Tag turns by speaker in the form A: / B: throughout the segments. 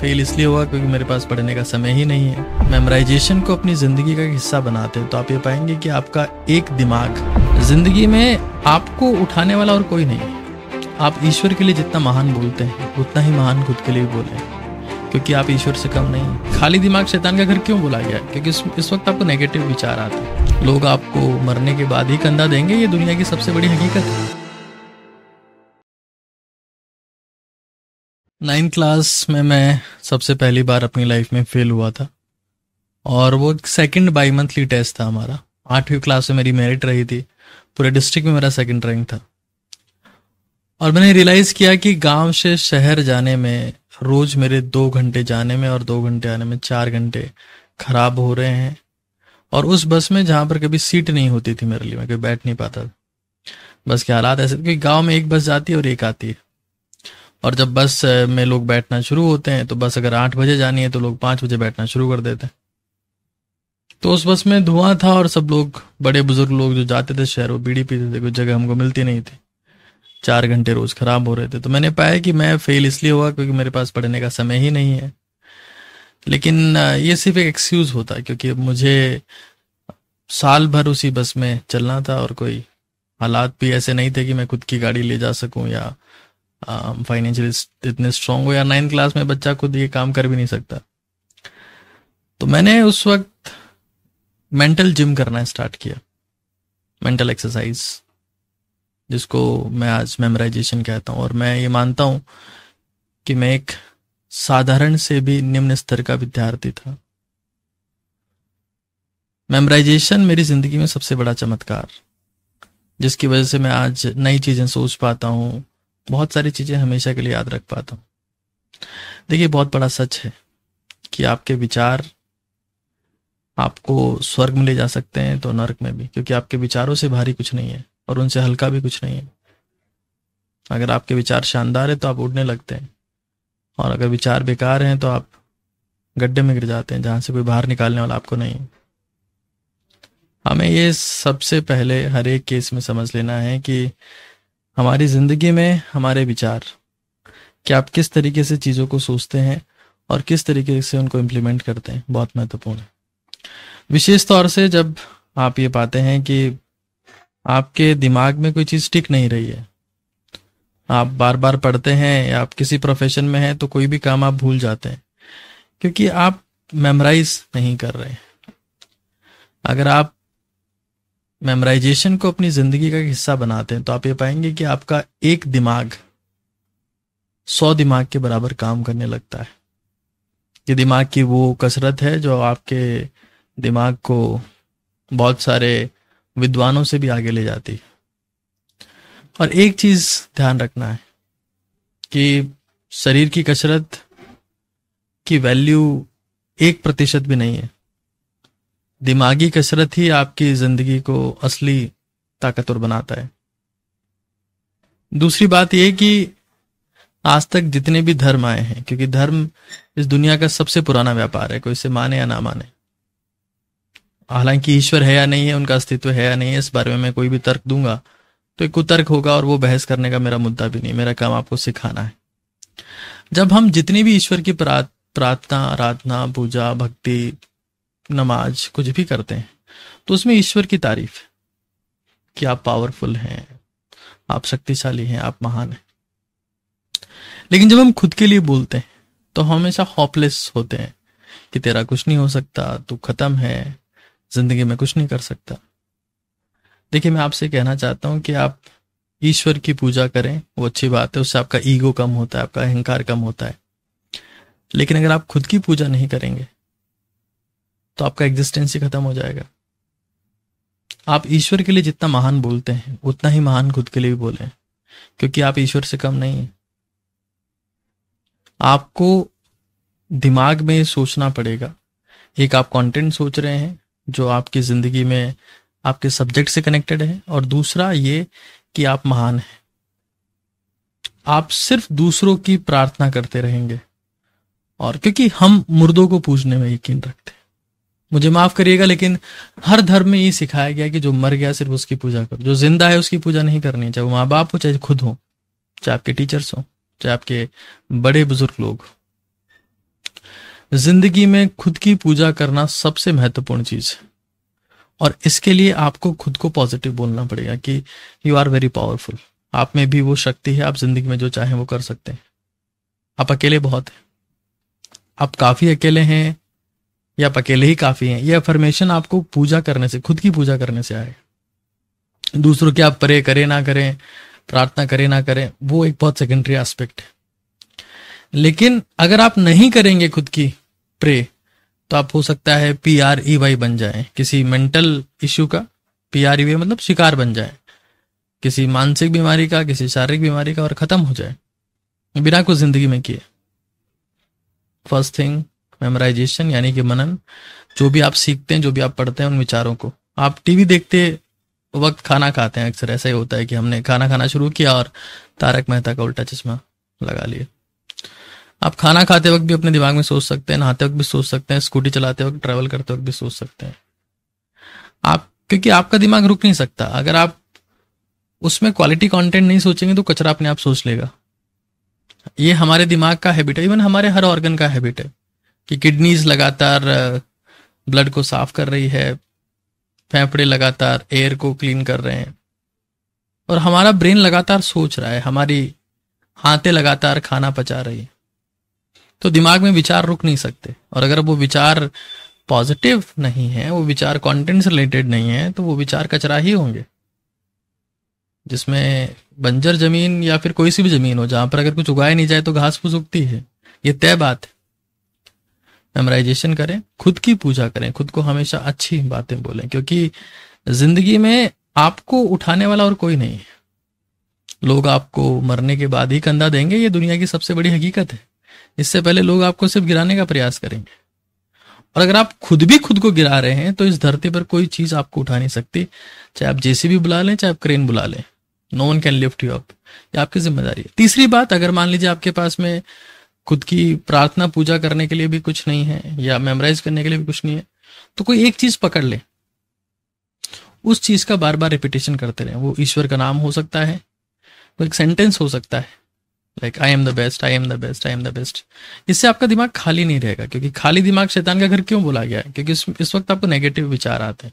A: fail इसलिए हुआ क्योंकि मेरे पास पढ़ने का समय ही नहीं है मेमोराइजेशन को अपनी ज़िंदगी का हिस्सा बनाते हैं तो आप ये पाएंगे कि आपका एक दिमाग ज़िंदगी में आपको उठाने वाला और कोई नहीं है आप ईश्वर के लिए जितना महान बोलते हैं उतना ही महान खुद के लिए बोले क्योंकि आप ईश्वर से कम नहीं खाली दिमाग शैतान का घर क्यों बोला गया क्योंकि इस, इस वक्त आपको नेगेटिव विचार आते हैं लोग आपको मरने के बाद ही कंधा देंगे ये दुनिया की सबसे बड़ी हकीकत है नाइन्थ क्लास में मैं सबसे पहली बार अपनी लाइफ में फेल हुआ था और वो सेकंड बाई मंथली टेस्ट था हमारा आठवीं क्लास में मेरी मेरिट रही थी पूरे डिस्ट्रिक्ट में मेरा सेकंड रैंक था और मैंने रियलाइज़ किया कि गांव से शहर जाने में रोज़ मेरे दो घंटे जाने में और दो घंटे आने में चार घंटे खराब हो रहे हैं और उस बस में जहाँ पर कभी सीट नहीं होती थी मेरे लिए मैं कभी बैठ नहीं पाता बस के हालात ऐसे क्योंकि गाँव में एक बस जाती है और एक आती है और जब बस में लोग बैठना शुरू होते हैं तो बस अगर आठ बजे जानी है तो लोग पाँच बजे बैठना शुरू कर देते हैं तो उस बस में धुआं था और सब लोग बड़े बुजुर्ग लोग जो जाते थे शहर वो बीड़ी पीते थे कोई जगह हमको मिलती नहीं थी चार घंटे रोज खराब हो रहे थे तो मैंने पाया कि मैं फेल इसलिए हुआ क्योंकि मेरे पास पढ़ने का समय ही नहीं है लेकिन ये सिर्फ एक एक्सक्यूज होता क्योंकि मुझे साल भर उसी बस में चलना था और कोई हालात भी ऐसे नहीं थे कि मैं खुद की गाड़ी ले जा सकूं या फाइनेंशियली um, इतने स्ट्रांग हो या नाइन्थ क्लास में बच्चा खुद ये काम कर भी नहीं सकता तो मैंने उस वक्त मेंटल जिम करना स्टार्ट किया मेंटल एक्सरसाइज जिसको मैं आज मेमोराइजेशन कहता हूँ और मैं ये मानता हूँ कि मैं एक साधारण से भी निम्न स्तर का विद्यार्थी था मेमोराइजेशन मेरी जिंदगी में सबसे बड़ा चमत्कार जिसकी वजह से मैं आज नई चीजें सोच पाता हूँ बहुत सारी चीज़ें हमेशा के लिए याद रख पाता हूँ देखिए बहुत बड़ा सच है कि आपके विचार आपको स्वर्ग में ले जा सकते हैं तो नरक में भी क्योंकि आपके विचारों से भारी कुछ नहीं है और उनसे हल्का भी कुछ नहीं है अगर आपके विचार शानदार है तो आप उड़ने लगते हैं और अगर विचार बेकार हैं तो आप गड्ढे में गिर जाते हैं जहां से कोई बाहर निकालने वाला आपको नहीं है हमें ये सबसे पहले हर एक केस में समझ लेना है कि हमारी जिंदगी में हमारे विचार कि आप किस तरीके से चीज़ों को सोचते हैं और किस तरीके से उनको इम्प्लीमेंट करते हैं बहुत महत्वपूर्ण है विशेष तौर से जब आप ये पाते हैं कि आपके दिमाग में कोई चीज़ टिक नहीं रही है आप बार बार पढ़ते हैं या आप किसी प्रोफेशन में हैं तो कोई भी काम आप भूल जाते हैं क्योंकि आप मेमोराइज नहीं कर रहे अगर आप मेमोराइजेशन को अपनी जिंदगी का हिस्सा बनाते हैं तो आप ये पाएंगे कि आपका एक दिमाग सौ दिमाग के बराबर काम करने लगता है ये दिमाग की वो कसरत है जो आपके दिमाग को बहुत सारे विद्वानों से भी आगे ले जाती है और एक चीज ध्यान रखना है कि शरीर की कसरत की वैल्यू एक प्रतिशत भी नहीं है दिमागी कसरत ही आपकी ज़िंदगी को असली ताकतवर बनाता है दूसरी बात यह कि आज तक जितने भी धर्म आए हैं क्योंकि धर्म इस दुनिया का सबसे पुराना व्यापार है कोई इसे माने या ना माने हालांकि ईश्वर है या नहीं है उनका अस्तित्व है या नहीं है इस बारे में मैं कोई भी तर्क दूंगा तो एक कुतर्क होगा और वो बहस करने का मेरा मुद्दा भी नहीं मेरा काम आपको सिखाना है जब हम जितनी भी ईश्वर की प्रार्थना आराधना पूजा भक्ति नमाज कुछ भी करते हैं तो उसमें ईश्वर की तारीफ है कि आप पावरफुल हैं आप शक्तिशाली हैं आप महान हैं लेकिन जब हम खुद के लिए बोलते हैं तो हमेशा होपलेस होते हैं कि तेरा कुछ नहीं हो सकता तू खत्म है जिंदगी में कुछ नहीं कर सकता देखिए मैं आपसे कहना चाहता हूं कि आप ईश्वर की पूजा करें वो अच्छी बात है उससे आपका ईगो कम होता है आपका अहंकार कम होता है लेकिन अगर आप खुद की पूजा नहीं करेंगे तो आपका एग्जिस्टेंस ही खत्म हो जाएगा आप ईश्वर के लिए जितना महान बोलते हैं उतना ही महान खुद के लिए भी बोले क्योंकि आप ईश्वर से कम नहीं है आपको दिमाग में सोचना पड़ेगा एक आप कंटेंट सोच रहे हैं जो आपकी ज़िंदगी में आपके सब्जेक्ट से कनेक्टेड है और दूसरा ये कि आप महान हैं आप सिर्फ दूसरों की प्रार्थना करते रहेंगे और क्योंकि हम मुर्दों को पूजने में यकीन रखते हैं मुझे माफ करिएगा लेकिन हर धर्म में ये सिखाया गया कि जो मर गया सिर्फ उसकी पूजा करो जो जिंदा है उसकी पूजा नहीं करनी चाहे वो माँ बाप हो चाहे खुद हो चाहे आपके टीचर्स हो चाहे आपके बड़े बुजुर्ग लोग जिंदगी में खुद की पूजा करना सबसे महत्वपूर्ण चीज है और इसके लिए आपको खुद को पॉजिटिव बोलना पड़ेगा कि यू आर वेरी पावरफुल आप में भी वो शक्ति है आप जिंदगी में जो चाहें वो कर सकते हैं आप अकेले बहुत हैं आप काफी अकेले हैं या आप अकेले ही काफी हैं यह अफर्मेशन आपको पूजा करने से खुद की पूजा करने से आएगा दूसरों की आप परे करें ना करें प्रार्थना करें ना करें वो एक बहुत सेकेंडरी एस्पेक्ट है लेकिन अगर आप नहीं करेंगे खुद की प्रे तो आप हो सकता है पी आर ई वाई बन जाए किसी मेंटल इश्यू का पी आर ई वाई मतलब शिकार बन जाए किसी मानसिक बीमारी का किसी शारीरिक बीमारी का और खत्म हो जाए बिना कुछ जिंदगी में किए फर्स्ट थिंग मेमोराइजेशन यानी कि मनन जो भी आप सीखते हैं जो भी आप पढ़ते हैं उन विचारों को आप टीवी देखते वक्त खाना खाते हैं अक्सर ऐसा ही होता है कि हमने खाना खाना शुरू किया और तारक मेहता का उल्टा चश्मा लगा लिया आप खाना खाते वक्त भी अपने दिमाग में सोच सकते हैं नहाते वक्त भी सोच सकते हैं स्कूटी चलाते वक्त ट्रैवल करते वक्त भी सोच सकते हैं आप क्योंकि आपका दिमाग रुक नहीं सकता अगर आप उसमें क्वालिटी कंटेंट नहीं सोचेंगे तो कचरा अपने आप सोच लेगा ये हमारे दिमाग का हैबिट है इवन हमारे हर ऑर्गन का हैबिट है कि किडनीज लगातार ब्लड को साफ कर रही है फेफड़े लगातार एयर को क्लीन कर रहे हैं और हमारा ब्रेन लगातार सोच रहा है हमारी हाथें लगातार खाना पचा रही है तो दिमाग में विचार रुक नहीं सकते और अगर वो विचार पॉजिटिव नहीं है वो विचार कंटेंट से रिलेटेड नहीं है तो वो विचार कचरा ही होंगे जिसमें बंजर जमीन या फिर कोई सी भी जमीन हो जहां पर अगर कुछ उगाया नहीं जाए तो घास फूस उगती है ये तय बात है मेमोराइजेशन करें खुद की पूजा करें खुद को हमेशा अच्छी बातें बोलें क्योंकि जिंदगी में आपको उठाने वाला और कोई नहीं है लोग आपको मरने के बाद ही कंधा देंगे ये दुनिया की सबसे बड़ी हकीकत है इससे पहले लोग आपको सिर्फ गिराने का प्रयास करेंगे और अगर आप खुद भी खुद को गिरा रहे हैं तो इस धरती पर कोई चीज आपको उठा नहीं सकती चाहे आप जेसीबी बुला लें चाहे आप क्रेन बुला लें no one can lift you up ये आपकी जिम्मेदारी है तीसरी बात अगर मान लीजिए आपके पास में खुद की प्रार्थना पूजा करने के लिए भी कुछ नहीं है या मेमोराइज करने के लिए भी कुछ नहीं है तो कोई एक चीज पकड़ ले उस चीज का बार बार रिपीटेशन करते रहे वो ईश्वर का नाम हो सकता है वो एक सेंटेंस हो सकता है like I am the best I am the best I am the best इससे आपका दिमाग खाली नहीं रहेगा क्योंकि खाली दिमाग शैतान का घर क्यों बोला गया है क्योंकि इस, इस वक्त आपको नेगेटिव विचार आते हैं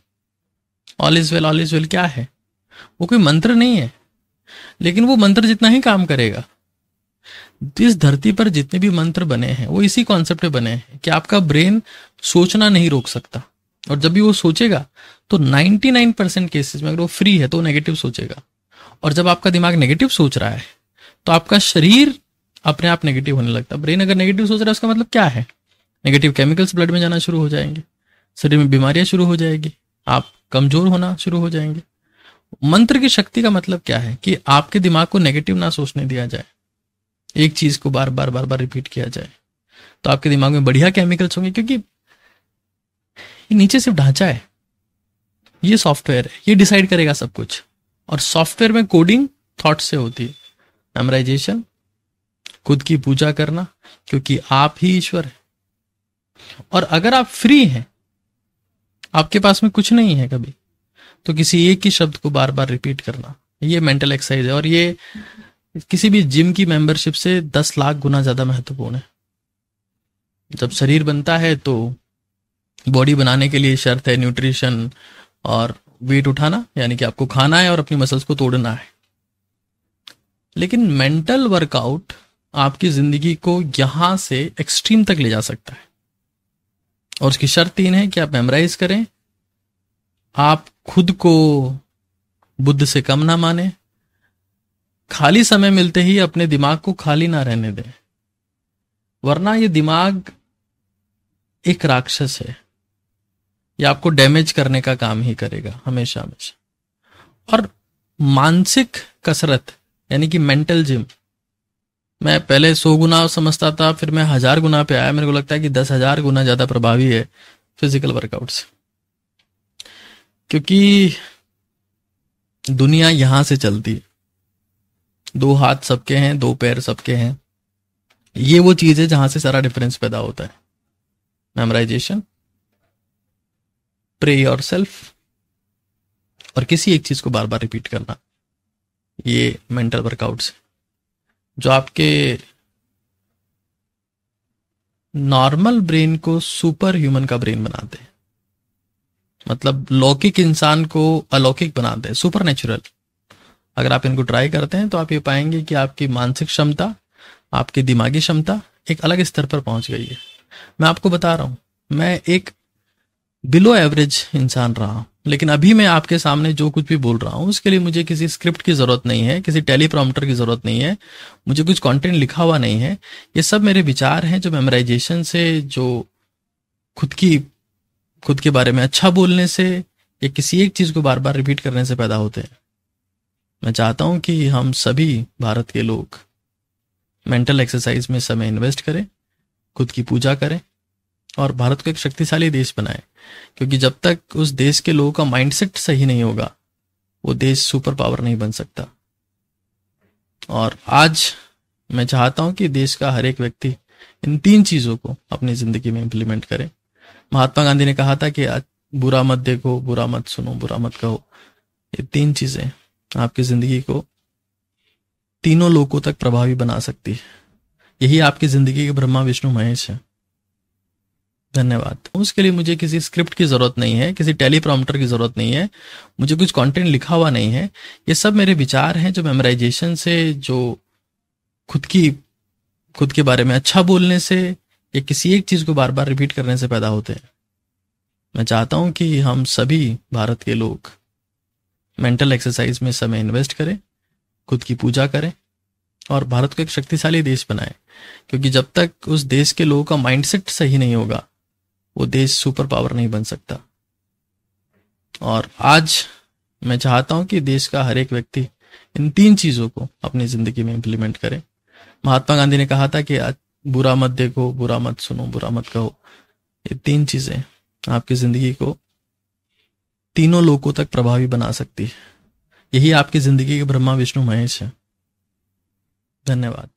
A: all is well all is well क्या है वो कोई मंत्र नहीं है लेकिन वो मंत्र जितना ही काम करेगा इस धरती पर जितने भी मंत्र बने हैं वो इसी कॉन्सेप्ट में बने हैं कि आपका ब्रेन सोचना नहीं रोक सकता और जब भी वो सोचेगा तो 99 परसेंट केसेस में अगर वो फ्री है तो वो नेगेटिव सोचेगा और जब आपका दिमाग नेगेटिव सोच रहा है तो आपका शरीर अपने आप नेगेटिव होने लगता है ब्रेन अगर नेगेटिव सोच रहा है उसका मतलब क्या है नेगेटिव केमिकल्स ब्लड में जाना शुरू हो जाएंगे शरीर में बीमारियां शुरू हो जाएगी आप कमजोर होना शुरू हो जाएंगे मंत्र की शक्ति का मतलब क्या है कि आपके दिमाग को नेगेटिव ना सोचने दिया जाए एक चीज को बार बार बार बार रिपीट किया जाए तो आपके दिमाग में बढ़िया केमिकल्स होंगे क्योंकि ये नीचे सिर्फ ढांचा है ये सॉफ्टवेयर है ये डिसाइड करेगा सब कुछ और सॉफ्टवेयर में कोडिंग थॉट से होती है मेमोराइजेशन खुद की पूजा करना क्योंकि आप ही ईश्वर है और अगर आप फ्री हैं आपके पास में कुछ नहीं है कभी तो किसी एक ही शब्द को बार बार रिपीट करना ये मेंटल एक्सरसाइज है और ये किसी भी जिम की मेंबरशिप से दस लाख गुना ज्यादा महत्वपूर्ण है जब शरीर बनता है तो बॉडी बनाने के लिए शर्त है न्यूट्रिशन और वेट उठाना यानी कि आपको खाना है और अपनी मसल्स को तोड़ना है लेकिन मेंटल वर्कआउट आपकी जिंदगी को यहां से एक्सट्रीम तक ले जा सकता है और उसकी शर्त तीन है कि आप मेमोराइज करें आप खुद को बुद्ध से कम ना माने खाली समय मिलते ही अपने दिमाग को खाली ना रहने दें वरना ये दिमाग एक राक्षस है ये आपको डैमेज करने का काम ही करेगा हमेशा हमेशा और मानसिक कसरत यानी कि मेंटल जिम मैं पहले सौ गुना समझता था फिर मैं हजार गुना पे आया मेरे को लगता है कि दस हजार गुना ज्यादा प्रभावी है फिजिकल वर्कआउट से क्योंकि दुनिया यहां से चलती है दो हाथ सबके हैं दो पैर सबके हैं ये वो चीज है जहां से सारा डिफरेंस पैदा होता है मेमोराइजेशन प्रे योर सेल्फ और किसी एक चीज को बार बार रिपीट करना ये मेंटल वर्कआउट्स जो आपके नॉर्मल ब्रेन को सुपर ह्यूमन का ब्रेन बनाते हैं मतलब लौकिक इंसान को अलौकिक बनाते हैं सुपर नेचुरल अगर आप इनको ट्राई करते हैं तो आप ये पाएंगे कि आपकी मानसिक क्षमता आपकी दिमागी क्षमता एक अलग स्तर पर पहुंच गई है मैं आपको बता रहा हूँ मैं एक बिलो एवरेज इंसान रहा हूँ लेकिन अभी मैं आपके सामने जो कुछ भी बोल रहा हूँ उसके लिए मुझे किसी स्क्रिप्ट की ज़रूरत नहीं है किसी टेलीप्रॉम्प्टर की ज़रूरत नहीं है मुझे कुछ कंटेंट लिखा हुआ नहीं है ये सब मेरे विचार हैं जो मेमोराइजेशन से जो खुद की खुद के बारे में अच्छा बोलने से या किसी एक चीज़ को बार बार रिपीट करने से पैदा होते हैं मैं चाहता हूं कि हम सभी भारत के लोग मेंटल एक्सरसाइज में समय इन्वेस्ट करें खुद की पूजा करें और भारत को एक शक्तिशाली देश बनाएं क्योंकि जब तक उस देश के लोगों का माइंडसेट सही नहीं होगा वो देश सुपर पावर नहीं बन सकता और आज मैं चाहता हूं कि देश का हर एक व्यक्ति इन तीन चीजों को अपनी जिंदगी में इंप्लीमेंट करे महात्मा गांधी ने कहा था कि बुरा मत देखो बुरा मत सुनो बुरा मत कहो ये तीन चीजें आपकी ज़िंदगी को तीनों लोगों तक प्रभावी बना सकती है यही आपकी ज़िंदगी के ब्रह्मा विष्णु महेश है धन्यवाद उसके लिए मुझे किसी स्क्रिप्ट की ज़रूरत नहीं है किसी टेलीप्रॉम्प्टर की ज़रूरत नहीं है मुझे कुछ कंटेंट लिखा हुआ नहीं है ये सब मेरे विचार हैं जो मेमोराइजेशन से जो खुद की खुद के बारे में अच्छा बोलने से या किसी एक चीज़ को बार बार रिपीट करने से पैदा होते हैं मैं चाहता हूँ कि हम सभी भारत के लोग मेंटल एक्सरसाइज में समय इन्वेस्ट करें खुद की पूजा करें और भारत को एक शक्तिशाली देश बनाए क्योंकि जब तक उस देश के लोगों का माइंडसेट सही नहीं होगा वो देश सुपर पावर नहीं बन सकता और आज मैं चाहता हूं कि देश का हर एक व्यक्ति इन तीन चीजों को अपनी जिंदगी में इंप्लीमेंट करे महात्मा गांधी ने कहा था कि बुरा मत देखो बुरा मत सुनो बुरा मत कहो ये तीन चीजें आपकी जिंदगी को तीनों लोगों तक प्रभावी बना सकती है यही आपकी जिंदगी के ब्रह्मा विष्णु महेश है धन्यवाद